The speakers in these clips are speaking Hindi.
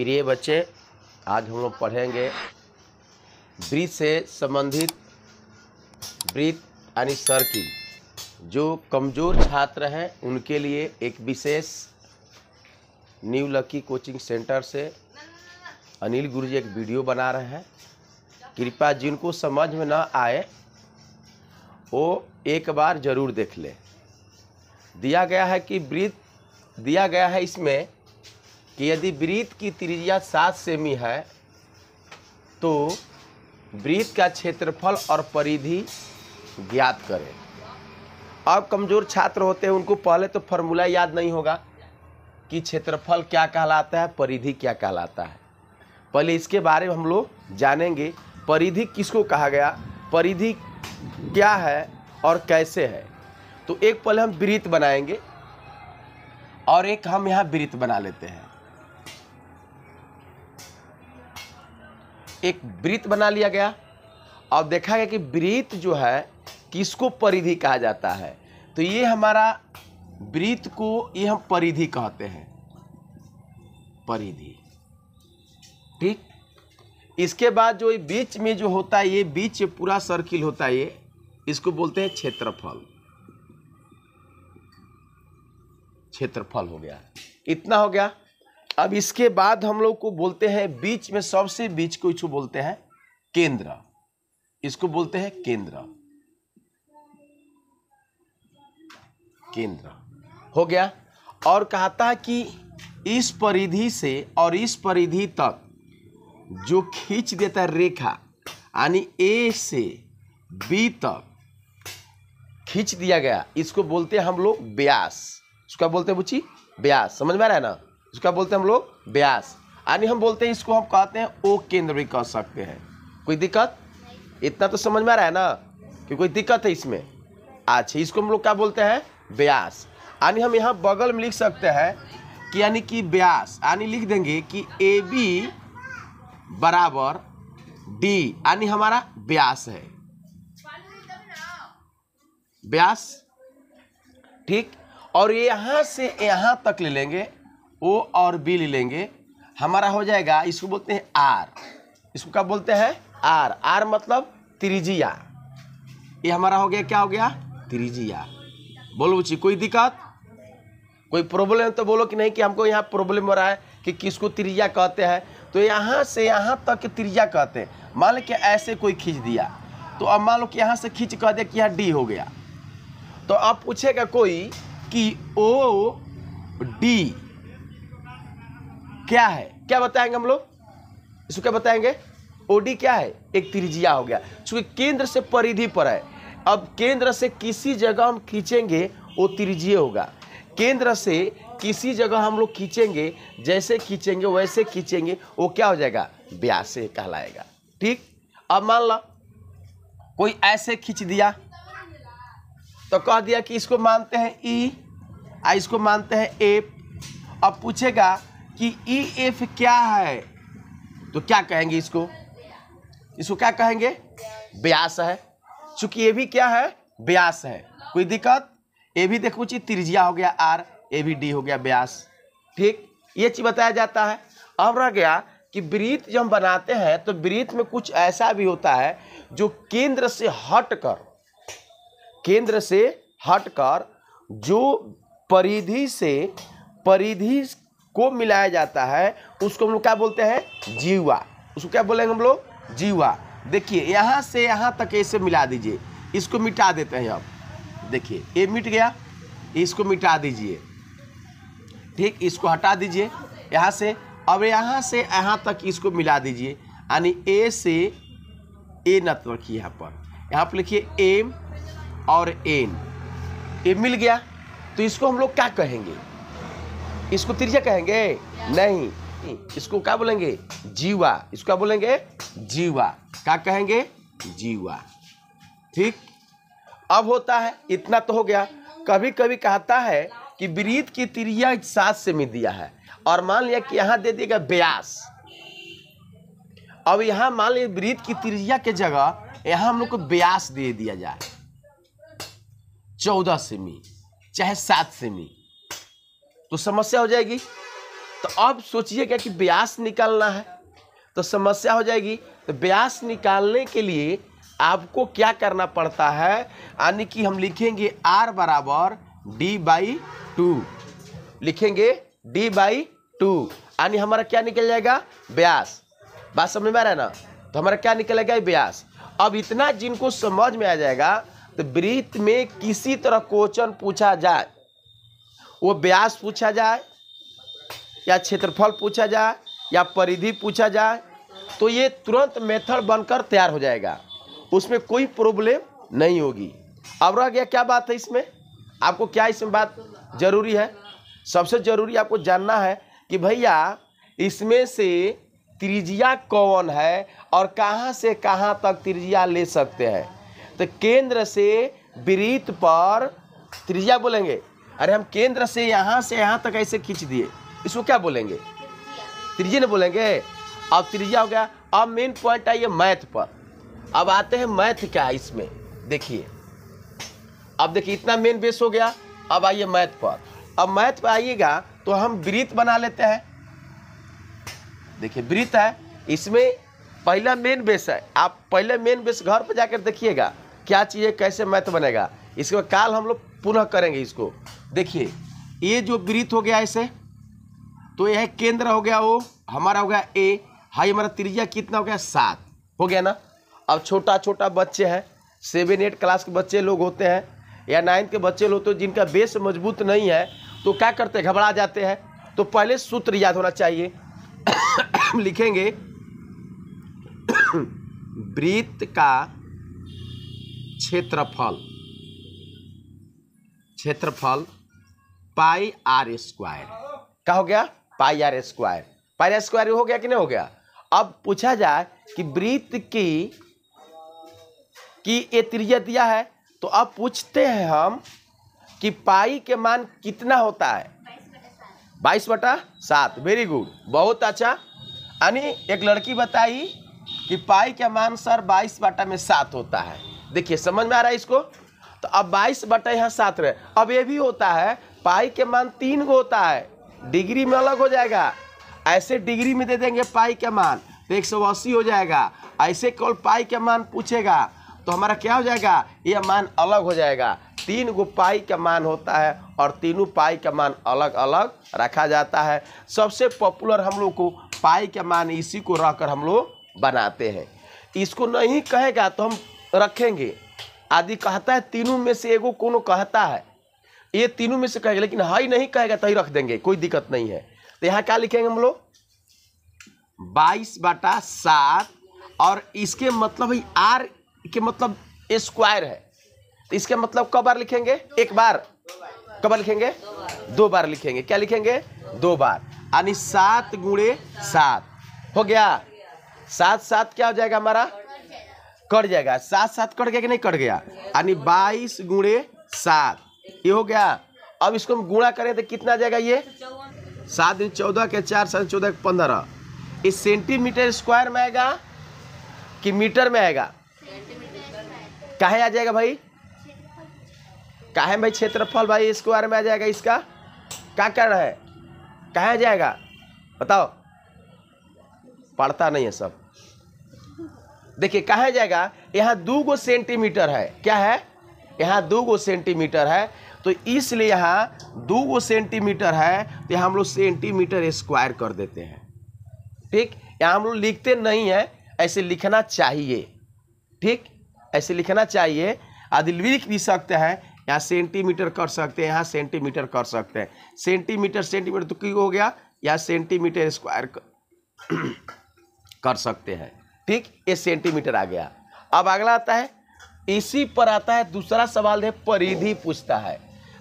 प्रिय बच्चे आज हम लोग पढ़ेंगे वृत से संबंधित वृत यानी सर्किल जो कमज़ोर छात्र हैं उनके लिए एक विशेष न्यू लकी कोचिंग सेंटर से अनिल गुरु जी एक वीडियो बना रहे हैं कृपया जिनको समझ में ना आए वो एक बार ज़रूर देख ले दिया गया है कि वृत दिया गया है इसमें कि यदि वृत्त की त्रिज्या सात सेमी है तो वृत्त का क्षेत्रफल और परिधि ज्ञात करें अब कमज़ोर छात्र होते हैं उनको पहले तो फॉर्मूला याद नहीं होगा कि क्षेत्रफल क्या कहलाता है परिधि क्या कहलाता है पहले इसके बारे में हम लोग जानेंगे परिधि किसको कहा गया परिधि क्या है और कैसे है तो एक पहले हम वृत्त बनाएंगे और एक हम यहाँ वृत्त बना लेते हैं एक वृत्त बना लिया गया और देखा गया कि वृत्त जो है किसको परिधि कहा जाता है तो ये हमारा वृत्त को ये हम परिधि कहते हैं परिधि ठीक इसके बाद जो बीच में जो होता है ये बीच पूरा सर्किल होता है ये इसको बोलते हैं क्षेत्रफल क्षेत्रफल हो गया इतना हो गया अब इसके बाद हम लोग को बोलते हैं बीच में सबसे बीच को इसको बोलते हैं केंद्र इसको बोलते हैं केंद्र केंद्र हो गया और कहता कि इस परिधि से और इस परिधि तक जो खींच देता है रेखा यानी ए से बी तक खींच दिया गया इसको बोलते हैं हम लोग ब्यास इसका बोलते हैं बुची ब्यास समझ में आ रहा है ना उसका बोलते हैं हम लोग ब्यास यानी हम बोलते हैं इसको हम कहते हैं ओ केंद्र भी कह सकते हैं कोई दिक्कत इतना तो समझ में आ रहा है ना कि कोई दिक्कत है इसमें अच्छा इसको हम लोग क्या बोलते हैं ब्यास यानी हम यहाँ बगल में लिख सकते हैं कि यानी कि ब्यास यानी लिख देंगे कि ए बी बराबर डी यानी हमारा ब्यास है ब्यास ठीक और यहाँ से यहाँ तक ले लेंगे ओ और बी ले लेंगे हमारा हो जाएगा इसको बोलते हैं आर इसको क्या बोलते हैं आर आर मतलब त्रिजिया ये हमारा हो गया क्या हो गया त्रिजिया बोलो बच्ची कोई दिक्कत कोई प्रॉब्लम तो बोलो कि नहीं कि हमको यहाँ प्रॉब्लम हो रहा है कि किसको त्रिजिया कहते हैं तो यहाँ से यहाँ तक त्रिजिया कहते हैं मान लो कि ऐसे कोई खींच दिया तो अब मान लो कि यहाँ से खींच कह दिया कि यहाँ डी हो गया तो अब पूछेगा कोई कि ओ डी क्या है क्या बताएंगे हम लोग इसको क्या बताएंगे ओडी क्या है एक त्रिज्या हो गया चूंकि केंद्र से परिधि पर है अब केंद्र से किसी जगह हम खींचेंगे वो त्रिज्य होगा केंद्र से किसी जगह हम लोग खींचेंगे जैसे खींचेंगे वैसे खींचेंगे वो क्या हो जाएगा व्यास कहलाएगा ठीक अब मान लो कोई ऐसे खींच दिया तो कह दिया कि इसको मानते हैं ई e, आ इसको मानते हैं ए अब पूछेगा कि ई e एफ क्या है तो क्या कहेंगे इसको इसको क्या कहेंगे ब्यास है चूंकि ये भी क्या है ब्यास है कोई दिक्कत ये भी देखो चीज त्रिज्या हो गया आर ए भी डी हो गया ब्यास ठीक ये चीज बताया जाता है अब रह गया कि वृत्त जब हम बनाते हैं तो वृत्त में कुछ ऐसा भी होता है जो केंद्र से हटकर केंद्र से हटकर जो परिधि से परिधि को मिलाया जाता है उसको हम लोग क्या बोलते हैं जीवा उसको क्या बोलेंगे हम लोग जीवा देखिए यहाँ से यहाँ तक ऐसे मिला दीजिए इसको मिटा देते हैं अब देखिए ये मिट गया इसको मिटा दीजिए ठीक इसको हटा दीजिए यहाँ से अब यहाँ से यहाँ तक इसको मिला दीजिए यानी ए से ए नत रखिए यहाँ पर यहाँ पर लिखिए एम और एन ए मिल गया तो इसको हम लोग क्या कहेंगे इसको त्रिज्या कहेंगे नहीं इसको क्या बोलेंगे जीवा इसको क्या बोलेंगे जीवा क्या कहेंगे जीवा ठीक अब होता है इतना तो हो गया कभी कभी कहता है कि ब्रीत की तिरिया सात से मिल दिया है और मान लिया कि यहां दे देगा ब्यास अब यहां मान लिया ब्रीत की तिरिया के जगह यहां हम लोग को ब्यास दे दिया जाए चौदह सेमी चाहे सात सेमी तो समस्या हो जाएगी तो अब सोचिएगा कि ब्यास निकालना है तो समस्या हो जाएगी तो ब्यास निकालने के लिए आपको क्या करना पड़ता है यानी कि हम लिखेंगे आर बराबर डी बाई टू लिखेंगे डी बाई टू यानी हमारा क्या निकल जाएगा ब्यास बात समझ में आ रहा है ना तो हमारा क्या निकलेगा ब्यास अब इतना जिनको समझ में आ जाएगा तो वृत्त में किसी तरह क्वेश्चन पूछा जाए वो ब्यास पूछा जाए या क्षेत्रफल पूछा जाए या परिधि पूछा जाए तो ये तुरंत मेथड बनकर तैयार हो जाएगा उसमें कोई प्रॉब्लम नहीं होगी अब रह गया क्या बात है इसमें आपको क्या इसमें बात जरूरी है सबसे जरूरी आपको जानना है कि भैया इसमें से त्रिज्या कौन है और कहाँ से कहाँ तक त्रिज्या ले सकते हैं तो केंद्र से वृत्त पर त्रिज्या बोलेंगे अरे हम केंद्र से यहाँ से यहाँ तक ऐसे खींच दिए इसको क्या बोलेंगे त्रिज्या ने बोलेंगे अब त्रिज्या हो गया अब मेन पॉइंट आइए मैथ पर अब आते हैं मैथ क्या है इसमें देखिए अब देखिए इतना मेन बेस हो गया अब आइए मैथ पर अब मैथ पर आइएगा तो हम वृत्त बना लेते हैं देखिए वृत्त है इसमें पहला मेन बेस है आप पहले मेन बेस घर पर जाकर देखिएगा क्या चाहिए कैसे मैथ बनेगा इसके बाद काल हम लोग पुनः करेंगे इसको देखिए ये जो वृत्त हो गया ऐसे तो यह केंद्र हो गया वो हमारा हो गया ए हाई हमारा त्रिज्या कितना हो गया सात हो गया ना अब छोटा छोटा बच्चे हैं सेवन एट क्लास के बच्चे लोग होते हैं या नाइन्थ के बच्चे लोग तो जिनका बेस मजबूत नहीं है तो क्या करते हैं घबरा जाते हैं तो पहले सूत्र याद होना चाहिए लिखेंगे वृत्त का क्षेत्रफल क्षेत्रफल पाई आर स्क्वायर क्या हो गया pi R square pi R square हो गया कि नहीं हो गया अब पूछा जाए कि वृत्त की कि ये त्रिज्या दिया है तो अब पूछते हैं हम कि पाई के मान कितना होता है बाईस बटा सात वेरी गुड बहुत अच्छा यानी एक लड़की बताई कि पाई का मान सर बाईस बटा में सात होता है देखिए समझ में आ रहा है इसको तो अब बाईस बटे यहाँ सात रहे अब ये भी होता है पाई के मान तीन गो होता है डिग्री में अलग हो जाएगा ऐसे डिग्री में दे देंगे पाई के मान तो एक सौ अस्सी हो जाएगा ऐसे कॉल पाई के मान पूछेगा तो हमारा क्या हो जाएगा ये मान अलग हो जाएगा तीन गो पाई का मान होता है और तीनों पाई का मान अलग अलग रखा जाता है सबसे पॉपुलर हम लोग को पाई का मान इसी को रहकर हम लोग बनाते हैं इसको नहीं कहेगा तो हम रखेंगे आदि कहता है तीनों में से एगो कोनो कहता है ये तीनों में से कहेगा लेकिन हाई नहीं कहेगा तही रख देंगे कोई दिक्कत नहीं है तो यहाँ क्या लिखेंगे हम लोग बाईस बटा सात और इसके मतलब ही आर के मतलब स्क्वायर है तो इसके मतलब कब बार लिखेंगे एक बार कब बार लिखेंगे दो बार लिखेंगे क्या लिखेंगे दो बार यानी सात गुणे सात हो गया सात सात क्या हो जाएगा हमारा कट जाएगा सात सात कट गया कि नहीं कट गया यानी बाईस गुणे सात ये हो गया अब इसको हम गुणा करें तो कितना जाएगा ये सात दिन चौदह के चार सात चौदह के पंद्रह ये सेंटीमीटर स्क्वायर में आएगा कि मीटर में आएगा कहे आ जाएगा भाई कहे भाई क्षेत्रफल भाई स्क्वायर में आ जाएगा इसका क्या कारण है कहा जाएगा बताओ पढ़ता नहीं है सब देखिए कहा जाएगा यहाँ दो गो सेंटीमीटर है क्या है यहाँ दो गो सेंटीमीटर है तो इसलिए यहाँ दो गो सेंटीमीटर है तो यहाँ हम लोग सेंटीमीटर स्क्वायर कर देते हैं ठीक यहाँ हम लोग लिखते नहीं है ऐसे लिखना चाहिए ठीक ऐसे लिखना चाहिए आदि लिख भी सकते हैं यहाँ सेंटीमीटर कर सकते हैं यहाँ सेंटीमीटर कर सकते हैं सेंटीमीटर सेंटीमीटर तो क्यों हो गया यहाँ सेंटीमीटर स्क्वायर कर सकते हैं ठीक ये सेंटीमीटर आ गया अब अगला आता है इसी पर आता है दूसरा सवाल है परिधि पूछता है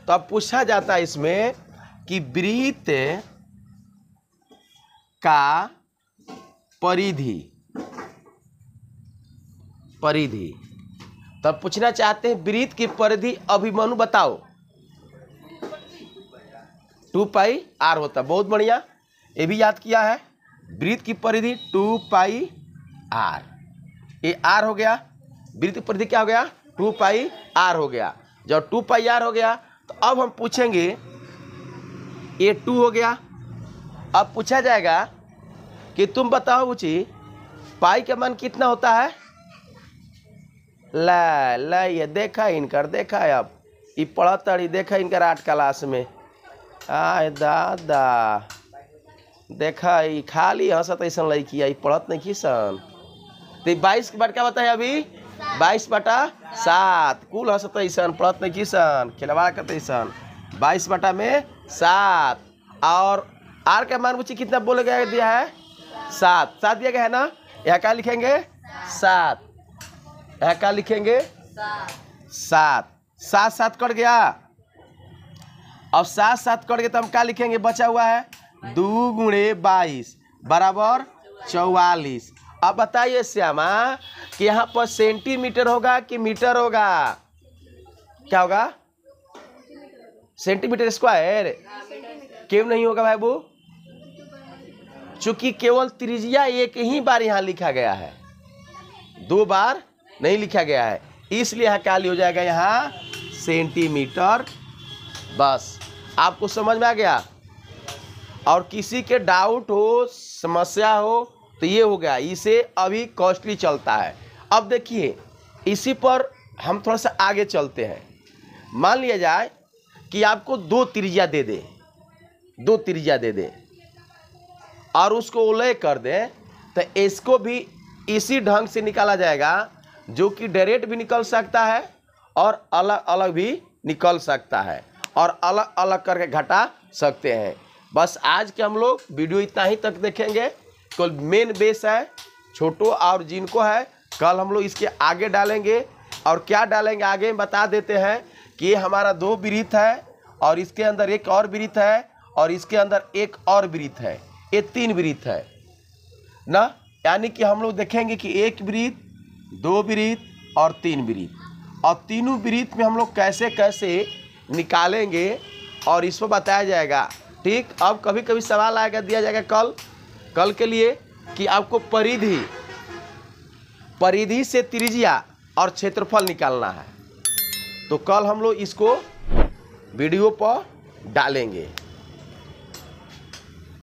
तो अब पूछा जाता है इसमें कि वृत का परिधि परिधि तब तो पूछना चाहते हैं वृत की परिधि अभिमनु बताओ टू पाई आर होता बहुत बढ़िया ये भी याद किया है वृत की परिधि टू पाई आर ये आर हो गया वृत्त परिधि क्या हो गया टू पाई आर हो गया जब टू पाई आर हो गया तो अब हम पूछेंगे ये टू हो गया अब पूछा जाएगा कि तुम बताओ बुची पाई का मान कितना होता है ला ला ये देखा इनकर देखा अब ये पढ़तड़ी देखा इनकर आठ क्लास में आय दादा देखा खाली हंसत ऐसा लड़की आई पढ़त नहीं सन तो बाईस के बाद क्या बताए अभी बाईस बटा सात कुल हंसत ऐसा पढ़त नहीं सन खिलवाड़ करते सन बाईस बटा में सात और आर का मान पूछिए कितना बोले गया दिया है सात सात दिया गया है ना यहाँ क्या लिखेंगे सात यहाँ क्या लिखेंगे सात सात सात कट गया अब सात सात कट गया तो हम क्या लिखेंगे बचा हुआ है दो गुणे बाईस बराबर चौवालीस अब बताइए श्यामा कि यहाँ पर सेंटीमीटर होगा कि मीटर होगा क्या होगा सेंटीमीटर स्क्वायर क्यों नहीं होगा भाई बू चूंकि केवल त्रिज्या एक ही बार यहाँ लिखा गया है दो बार नहीं लिखा गया है इसलिए यहाँ क्या हो जाएगा यहाँ सेंटीमीटर बस आपको समझ में आ गया और किसी के डाउट हो समस्या हो तो ये हो गया इसे अभी कॉस्टली चलता है अब देखिए इसी पर हम थोड़ा सा आगे चलते हैं मान लिया जाए कि आपको दो त्रिज्या दे दे दो त्रिज्या दे दे और उसको उलय कर दे तो इसको भी इसी ढंग से निकाला जाएगा जो कि डायरेक्ट भी निकल सकता है और अलग अलग भी निकल सकता है और अलग अलग करके घटा सकते हैं बस आज के हम लोग वीडियो इतना ही तक देखेंगे इसको मेन बेस है छोटो और जिनको है कल हम लोग इसके आगे डालेंगे और क्या डालेंगे आगे बता देते हैं कि हमारा दो वृत्त है और इसके अंदर एक और वृत्त है और इसके अंदर एक और वृत्त है ये तीन वृत्त है ना यानी कि हम लोग देखेंगे कि एक वृत्त दो वृत्त और तीन वृत्त और तीनों वृत्त में हम लोग कैसे कैसे निकालेंगे और इसको बताया जाएगा ठीक अब कभी कभी सवाल आएगा दिया जाएगा कल कल के लिए कि आपको परिधि परिधि से त्रिज्या और क्षेत्रफल निकालना है तो कल हम लोग इसको वीडियो पर डालेंगे